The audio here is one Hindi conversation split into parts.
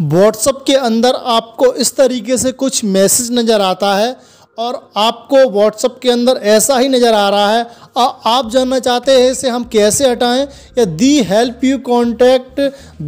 व्हाट्सअप के अंदर आपको इस तरीके से कुछ मैसेज नज़र आता है और आपको व्हाट्सअप के अंदर ऐसा ही नज़र आ रहा है आ, आप जानना चाहते हैं इसे हम कैसे हटाएं या the help you contact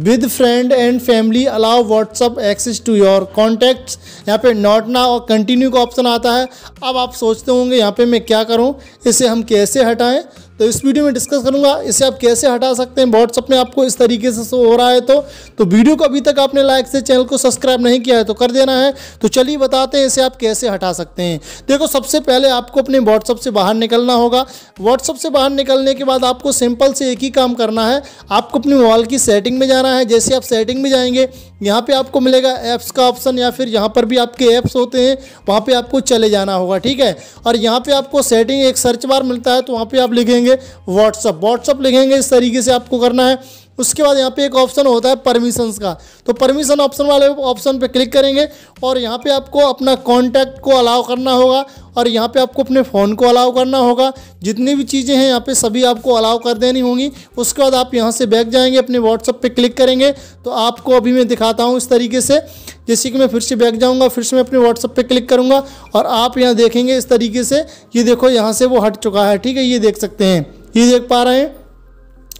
with friend and family allow WhatsApp access to your contacts यहाँ पे नॉट ना और कंटिन्यू का ऑप्शन आता है अब आप सोचते होंगे यहाँ पे मैं क्या करूँ इसे हम कैसे हटाएं तो इस वीडियो में डिस्कस करूंगा इसे आप कैसे हटा सकते हैं व्हाट्सअप में आपको इस तरीके से हो रहा है तो तो वीडियो को अभी तक आपने लाइक से चैनल को सब्सक्राइब नहीं किया है तो कर देना है तो चलिए बताते हैं इसे आप कैसे हटा सकते हैं देखो सबसे पहले आपको अपने व्हाट्सअप से बाहर निकलना होगा व्हाट्सअप से बाहर निकलने के बाद आपको सिंपल से एक ही काम करना है आपको अपने मोबाइल की सेटिंग में जाना है जैसे आप सेटिंग में जाएंगे यहाँ पर आपको मिलेगा ऐप्स का ऑप्शन या फिर यहाँ पर भी आपके ऐप्स होते हैं वहाँ पर आपको चले जाना होगा ठीक है और यहाँ पर आपको सेटिंग एक सर्च बार मिलता है तो वहाँ पर आप लिखेंगे लिखेंगे व्हाट्सअप व्हाट्सअप लिखेंगे इस तरीके से आपको करना है उसके बाद यहाँ पे एक ऑप्शन होता है परमिशंस का तो परमिशन ऑप्शन वाले ऑप्शन पे क्लिक करेंगे और यहाँ पे आपको अपना कॉन्टैक्ट को अलाउ करना होगा और यहाँ पे आपको अपने फ़ोन को अलाउ करना होगा जितनी भी चीज़ें हैं यहाँ पे सभी आपको अलाउ कर देनी होंगी उसके बाद आप यहाँ से बैक जाएंगे अपने व्हाट्सअप पे क्लिक करेंगे तो आपको अभी मैं दिखाता हूँ इस तरीके से जैसे कि मैं फिर से बैक जाऊँगा फिर से मैं अपने व्हाट्सअप पे क्लिक करूँगा और आप यहाँ देखेंगे इस तरीके से ये देखो यहाँ से वो हट चुका है ठीक है ये देख सकते हैं ये देख पा रहे हैं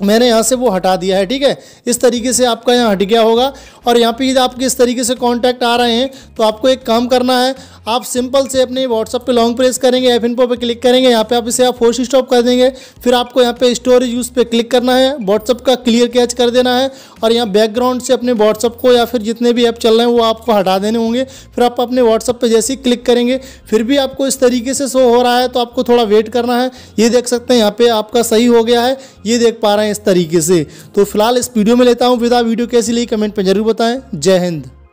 मैंने यहाँ से वो हटा दिया है ठीक है इस तरीके से आपका यहाँ हट गया होगा और यहाँ पे यदि आपके इस तरीके से कॉन्टैक्ट आ रहे हैं तो आपको एक काम करना है आप सिंपल से अपने व्हाट्सअप पे लॉन्ग प्रेस करेंगे एफ इनपो पर क्लिक करेंगे यहाँ पे आप इसे आप फोर्स स्टॉप कर देंगे फिर आपको यहाँ पे स्टोरेज यूज़ पे क्लिक करना है व्हाट्सअप का क्लियर कैच कर देना है और यहाँ बैकग्राउंड से अपने व्हाट्सअप को या फिर जितने भी ऐप चल रहे हैं वो आपको हटा देने होंगे फिर आप अपने व्हाट्सअप पर जैसे ही क्लिक करेंगे फिर भी आपको इस तरीके से शो हो रहा है तो आपको थोड़ा वेट करना है ये देख सकते हैं यहाँ पर आपका सही हो गया है ये देख पा रहे हैं बनाएं इस तरीके से तो फिलहाल इस वीडियो में लेता हूँ विदा वीडियो कैसी लगी कमेंट पर जरूर बताएं जय हिंद